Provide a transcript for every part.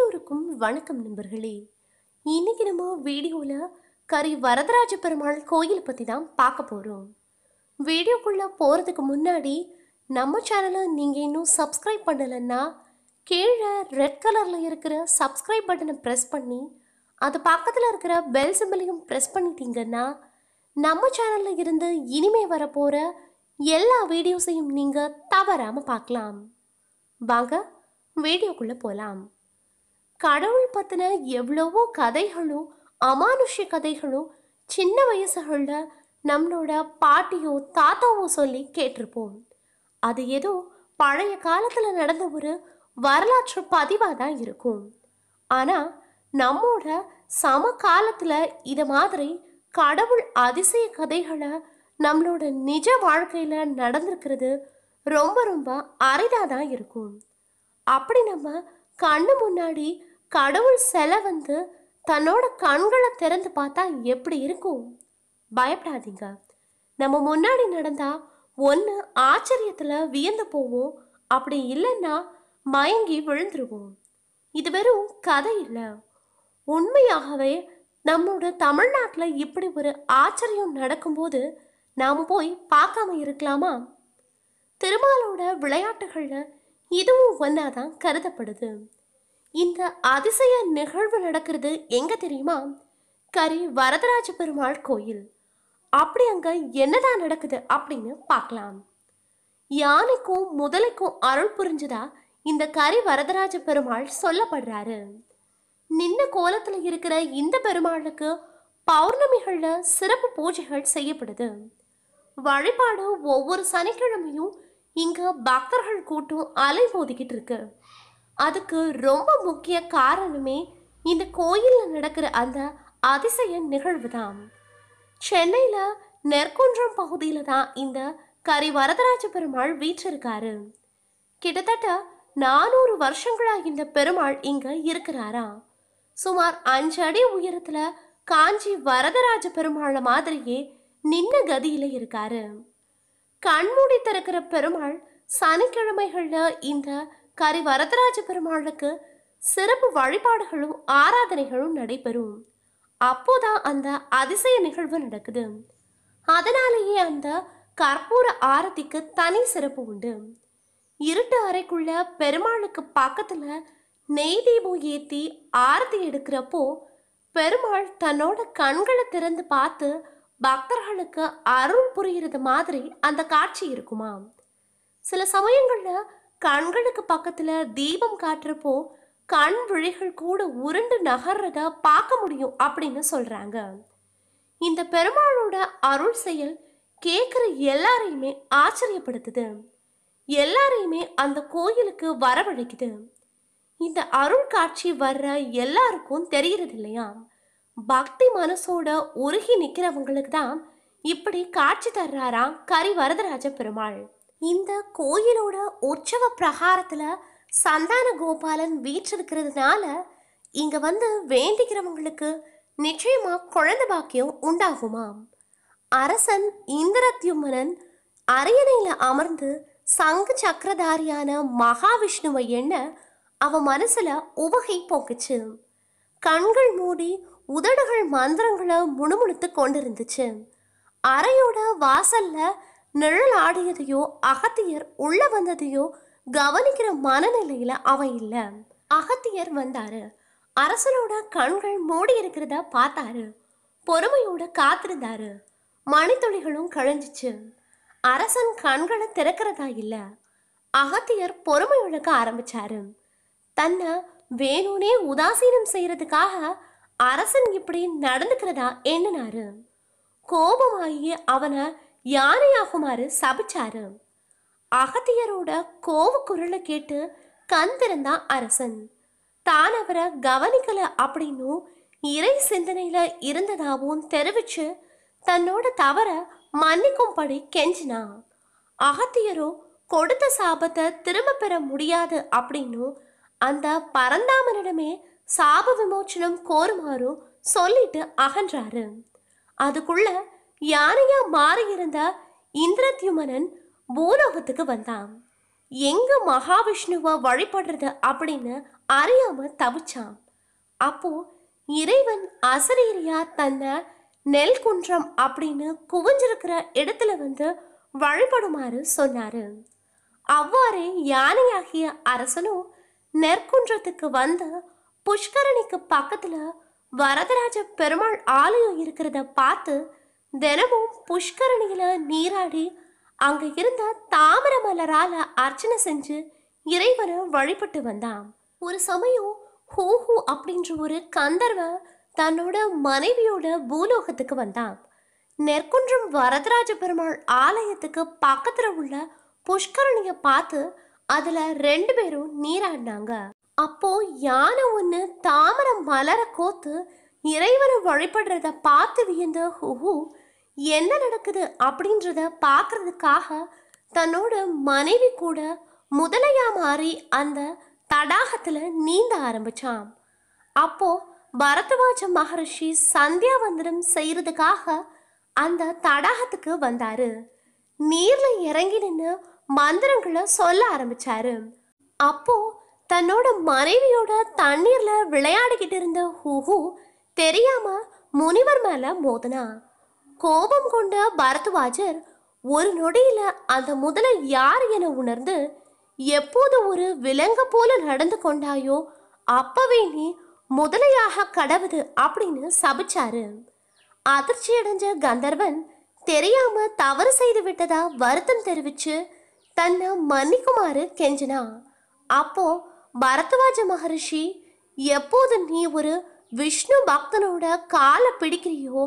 எல்லோருக்கும் வணக்கம் நண்பர்களே இன்னைக்கு நம்ம வீடியோவில் கரி வரதராஜ பெருமாள் கோயில் பற்றி தான் பார்க்க போகிறோம் வீடியோக்குள்ளே போகிறதுக்கு முன்னாடி நம்ம சேனலை நீங்கள் இன்னும் சப்ஸ்கிரைப் பண்ணலைன்னா கீழே ரெட் கலரில் இருக்கிற சப்ஸ்கிரைப் பட்டனை ப்ரெஸ் பண்ணி அது பக்கத்தில் இருக்கிற பெல் சிம்பிளையும் ப்ரெஸ் பண்ணிட்டீங்கன்னா நம்ம சேனலில் இருந்து இனிமே வரப்போகிற எல்லா வீடியோஸையும் நீங்கள் தவறாமல் பார்க்கலாம் வாங்க வீடியோக்குள்ளே போகலாம் கடவுள் பற்றின எவ்வளவோ கதைகளும் அமானுஷ்ய கதைகளும் சின்ன வயசுகளில் நம்மளோட பாட்டியோ தாத்தாவோ சொல்லி கேட்டிருப்போம் அது ஏதோ பழைய காலத்தில் நடந்த ஒரு வரலாற்று பதிவாக தான் இருக்கும் ஆனால் நம்மோட சம காலத்தில் இது மாதிரி கடவுள் அதிசய கதைகளை நம்மளோட நிஜ வாழ்க்கையில் நடந்திருக்கிறது ரொம்ப ரொம்ப அரிதாக தான் இருக்கும் அப்படி நம்ம கண்ணு முன்னாடி கடவுள் செல வந்து தன்னோட கண்களை திறந்து பார்த்தா எப்படி இருக்கும் பயப்படாதீங்க நம்ம முன்னாடி நடந்தா ஒன்று ஆச்சரியத்தில் வியந்து போவோம் அப்படி இல்லைன்னா மயங்கி விழுந்துருவோம் இது வெறும் கதை இல்லை உண்மையாகவே நம்மளோட தமிழ்நாட்டில் இப்படி ஒரு ஆச்சரியம் நடக்கும்போது நாம் போய் பார்க்காம இருக்கலாமா திருமாலோட விளையாட்டுகளில் இதுவும் ஒன்றா தான் கருதப்படுது இந்த அதிசய நிகழ்வு நடக்கிறது எங்க தெரியுமா கரி வரதராஜ பெருமாள் கோயில் அப்படி அங்க என்னதான் நடக்குது அப்படின்னு பார்க்கலாம் யானைக்கும் முதலைக்கும் அருள் புரிஞ்சதா இந்த கரி வரதராஜ பெருமாள் சொல்லப்படுறாரு நின்ன கோலத்துல இருக்கிற இந்த பெருமாளுக்கு பௌர்ணமிகள்ல சிறப்பு பூஜைகள் செய்யப்படுது வழிபாடு ஒவ்வொரு சனிக்கிழமையும் இங்க பக்தர்கள் கூட்டம் அலை மோதிக்கிட்டு இருக்கு அதுக்கு ரொம்ப முக்கிய காரணமே இந்த கோயிலில் நடக்கிற அந்த அதிசய நிகழ்வு தான் சென்னையில் நெற்குன்றம் பகுதியில் தான் இந்த கரி வரதராஜ பெருமாள் வீற்றிருக்காரு கிட்டத்தட்ட நானூறு வருஷங்களா இந்த பெருமாள் இங்க இருக்கிறாரா சுமார் அஞ்சு அடி உயரத்துல காஞ்சி வரதராஜ பெருமாள் மாதிரியே நின்ன கதியில இருக்காரு கண்மூடி திறக்கிற பெருமாள் சனிக்கிழமைகள்ல இந்த கரி வரதராஜ பெருமாளுக்கு சிறப்பு வழிபாடுகளும் ஆராதனைகளும் நடைபெறும் அப்போதான் அந்த அதிசய நிகழ்வு நடக்குது அதனாலேயே அந்த கற்பூர ஆரத்திக்கு தனி சிறப்பு உண்டு இருட்டு அறைக்குள்ள பெருமாளுக்கு பக்கத்துல நெய் தீபம் ஏற்றி ஆரத்தி எடுக்கிறப்போ பெருமாள் தன்னோட கண்களை திறந்து பார்த்து பக்தர்களுக்கு அருள் புரிகிறது மாதிரி அந்த காட்சி இருக்குமா சில சமயங்களில் கண்களுக்கு பக்கத்துல தீபம் காட்டுறப்போ கண் விழிகள் கூட உருண்டு நகர்றத பார்க்க முடியும் அப்படின்னு சொல்றாங்க இந்த பெருமாளோட அருள் செயல் கேட்குற எல்லாரையுமே ஆச்சரியப்படுத்துது எல்லாரையுமே அந்த கோயிலுக்கு வரவழைக்குது இந்த அருள் காட்சி வர்ற எல்லாருக்கும் தெரியறது இல்லையா பக்தி மனசோட உருகி நிற்கிறவங்களுக்கு தான் இப்படி காட்சி தர்றாராம் கரி வரதராஜ பெருமாள் இந்த கோயிலோட உற்சவ பிரகாரத்தில் சந்தான கோபாலன் வீற்றிருக்கிறதுனால இங்கே வந்து வேண்டிக்கிறவங்களுக்கு நிச்சயமா குழந்தை பாக்கியம் உண்டாகுமாம் அரசன் இந்திரத்யுமனன் அரியணையில் அமர்ந்து சங்கு சக்கரதாரியான மகாவிஷ்ணுவை எண்ண அவன் மனசுல உவகை போக்குச்சு கண்கள் மூடி உதடுகள் மந்திரங்களை முணுமுணுத்து கொண்டிருந்துச்சு அறையோட வாசல்ல நிழல் ஆடியதையோ அகத்தியர் உள்ள வந்ததையோ கவனிக்கிற மனநிலையில அவன் இல்லை அகத்தியர் வந்தாரு அரசனோட கண்கள் மூடி இருக்கிறத பார்த்தாரு பொறுமையோட காத்திருந்தாரு மணித்துளிகளும் கழிஞ்சிச்சு அரசன் கண்களை திறக்கிறதா இல்லை அகத்தியர் பொறுமை இழக்க ஆரம்பிச்சாரு தன்னை வேணும்னே உதாசீனம் செய்யறதுக்காக அரசன் இப்படி நடந்துக்கிறதா எண்ணினாரு கோபமாகி அவனை யானையாகுமாறு சபிச்சாரு அகத்தியரோட கோவு குரலை கேட்டு கந்திருந்தான் அரசன் தான் அவரை கவனிக்கல அப்படின்னும் இறை சிந்தனையில இருந்ததாகவும் தெரிவிச்சு தன்னோட தவற மன்னிக்கும்படி கெஞ்சினான் அகத்தியரோ கொடுத்த சாபத்தை திரும்ப பெற முடியாது அப்படின்னும் அந்த பரந்தாமனிடமே சாப விமோச்சனம் கோருமாறும் சொல்லிட்டு அகன்றாரு அதுக்குள்ள யானையா மாறியிருந்த இந்திரத்யுமனன் பூலோகத்துக்கு வந்தான் எங்க மகாவிஷ்ணுவை வழிபடுறது அப்படின்னு அறியாம தவிச்சான் அப்போ இறைவன் அசரீரியா தன்னை நெல் குன்றம் அப்படின்னு குவிஞ்சிருக்கிற இடத்துல வந்து வழிபடுமாறு சொன்னாரு அவ்வாறே யானையாகிய அரசனும் நெற்குன்றத்துக்கு வந்து புஷ்கரணிக்கு பக்கத்துல வரதராஜ பெருமாள் ஆலயம் இருக்கிறத பார்த்து தினமும் புஷ்கரணியில நீராடி அங்க இருந்த தாமர மலரால அர்ச்சனை செஞ்சு இறைவனை வழிபட்டு வந்தான் ஒரு சமயம் ஹூ அப்படின்ற ஒரு கந்தர்வன் தன்னோட மனைவியோட பூலோகத்துக்கு வந்தான் நெற்குன்றம் வரதராஜ பெருமாள் ஆலயத்துக்கு பக்கத்துல உள்ள புஷ்கரணிய பார்த்து அதுல ரெண்டு பேரும் நீராடினாங்க அப்போ யானை ஒண்ணு தாமரை மலரை கோத்து இறைவனை வழிபடுறத பார்த்து வியந்த ஹூ என்ன நடக்குது அப்படின்றத பார்க்கறதுக்காக தன்னோட மனைவி கூட முதலையா மாறி அந்த தடாகத்தில் நீந்த ஆரம்பிச்சான் அப்போ பரத்வாஜ மகரிஷி சந்தியாவந்தனம் செய்யறதுக்காக அந்த தடாகத்துக்கு வந்தாரு நீர்ல இறங்கி நின்று மந்திரங்களை சொல்ல ஆரம்பிச்சாரு அப்போ தன்னோட மனைவியோட தண்ணீர்ல விளையாடிக்கிட்டு இருந்த ஹூஹூ தெரியாம முனிவர் மேல மோதினா கோபம் கொண்ட பரத்வாஜர் ஒரு நொடியில அந்த முதலை யார் என உணர்ந்து எப்போது ஒரு விலங்கு போல நடந்து கொண்டாயோ அப்பவே நீ முதலையாக கடவுது அப்படின்னு சபிச்சாரு அதிர்ச்சி அடைஞ்ச கந்தர்வன் தெரியாம தவறு செய்து விட்டதா வருத்தம் தெரிவிச்சு தன்னை மன்னிக்குமாறு கெஞ்சினா அப்போ பரத்வாஜ மகரிஷி எப்போது நீ ஒரு விஷ்ணு பக்தனோட காலை பிடிக்கிறியோ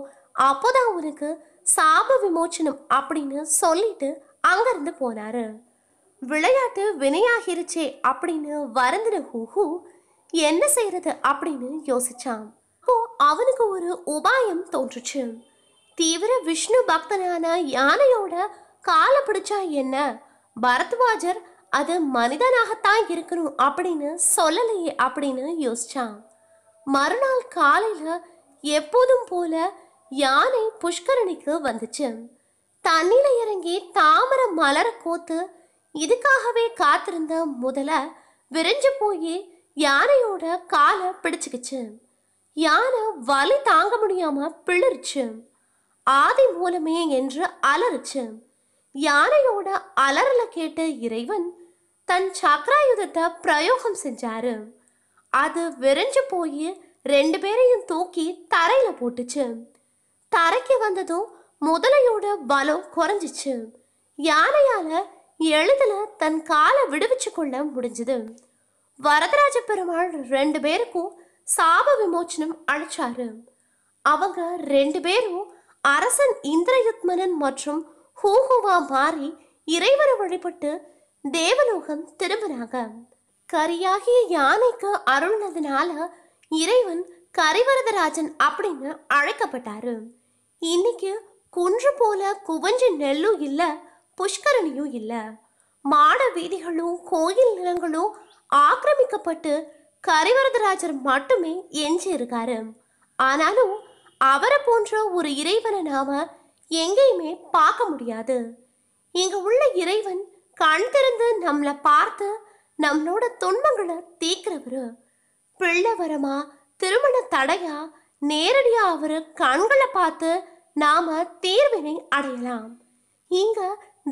அப்போதான் அவருக்கு சாப விமோச்சனம் அப்படின்னு சொல்லிட்டு அங்கிருந்து போனாரு விளையாட்டு வினையாகிருச்சே அப்படின்னு வருந்துற ஹூஹூ என்ன செய்யறது அப்படின்னு யோசிச்சான் அப்போ அவனுக்கு ஒரு உபாயம் தோன்றுச்சு தீவிர விஷ்ணு பக்தனான யானையோட காலை பிடிச்சா என்ன பரத்வாஜர் அது மனிதனாகத்தான் இருக்கணும் அப்படின்னு சொல்லலையே அப்படின்னு யோசிச்சான் மறுநாள் காலையில் எப்போதும் போல யானை புஷ்கரணிக்கு வந்துச்சு தண்ணில இறங்கி தாமரை மலர கோத்து இதுக்காகவே காத்திருந்த முதல விரிஞ்சு போய் யானையோட காலை பிடிச்சுக்கிச்சு யானை வலி தாங்க முடியாம பிளிருச்சு ஆதி மூலமே என்று அலறுச்சு யானையோட அலறல கேட்ட இறைவன் தன் சக்ராயுதத்தை பிரயோகம் செஞ்சாரு அது விரைஞ்சு போய் ரெண்டு பேரையும் தூக்கி தரையில போட்டுச்சு தரைக்கு வந்ததும் முதலையோட பலம் குறைஞ்சிச்சு யானையால எழுதுல தன் காலை விடுவிச்சு கொள்ள முடிஞ்சது வரதராஜ பெருமாள் ரெண்டு பேருக்கும் சாப விமோச்சனம் அழிச்சாரு அவங்க ரெண்டு பேரும் அரசன் இந்திரயுத்மனன் மற்றும் ஹூஹுவா மாறி இறைவனை வழிபட்டு தேவலோகம் திரும்பினாங்க கரியாகிய யானைக்கு அருள்னதுனால இறைவன் கரிவரதராஜன் அப்படின்னு அழைக்கப்பட்டாரு இன்னைக்கு குன்று போல குவஞ்ச நெல்லும் இல்லை புஷ்கரணியும் இல்லை மாட வீதிகளும் கோயில் நிலங்களும் ஆக்கிரமிக்கப்பட்டு கரிவரதராஜர் மட்டுமே எஞ்சி இருக்காரு ஆனாலும் அவரை போன்ற ஒரு இறைவனை நாம எங்கேயுமே பார்க்க முடியாது இங்க உள்ள இறைவன் கண் திறந்து நம்மளை பார்த்து நம்மளோட துன்பங்களை தீக்கிறவரு பிள்ளை வரமா திருமண தடையா நேரடியா அவரு கண்களை பார்த்து நாம தீர்வினை அடையலாம் இங்க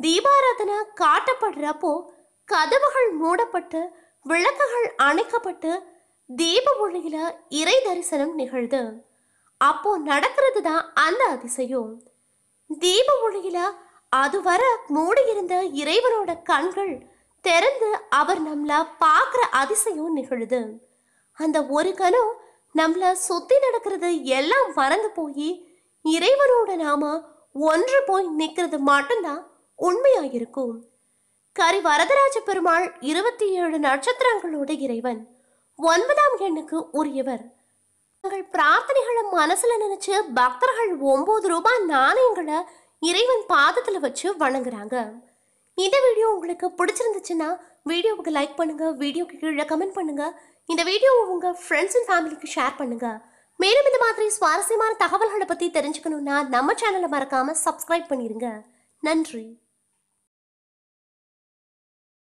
தீபாராதனை காட்டப்படுறப்போ கதவுகள் மூடப்பட்டு விளக்குகள் அணைக்கப்பட்டு தீப ஒளியில இறை தரிசனம் நிகழ்து அப்போ நடக்கிறது தான் அந்த அதிசயம் தீப ஒளியில அதுவர மூடியிருந்த இறைவனோட கண்கள் திறந்து அவர் நம்மள பார்க்குற அதிசயம் நிகழுது அந்த ஒரு கணம் நம்மள சுற்றி நடக்கிறது எல்லாம் மறந்து போய் இறைவனோட நாம ஒன்று போய் நிற்கிறது மட்டும்தான் உண்மையாயிருக்கும் கரி வரதராஜ பெருமாள் இருபத்தி ஏழு நட்சத்திரங்களோட இறைவன் ஒன்பதாம் எண்ணுக்கு உரியவர் தங்கள் பிரார்த்தனைகளை மனசுல நினைச்சு பக்தர்கள் ஒன்பது ரூபாய் நாணயங்களை இறைவன் பாதத்துல வச்சு வணங்குறாங்க இந்த வீடியோ உங்களுக்கு பிடிச்சிருந்துச்சுன்னா வீடியோவுக்கு லைக் பண்ணுங்க வீடியோக்கு கீழே கமெண்ட் பண்ணுங்க இந்த வீடியோ உங்க ஃப்ரெண்ட்ஸ் அண்ட் ஃபேமிலிக்கு ஷேர் பண்ணுங்க மேலும் இந்த மாதிரி சுவாரஸ்யமான தகவல்களை பற்றி தெரிஞ்சுக்கணுன்னா நம்ம சேனலை மறக்காமல் சப்ஸ்கிரைப் பண்ணிடுங்க நன்றி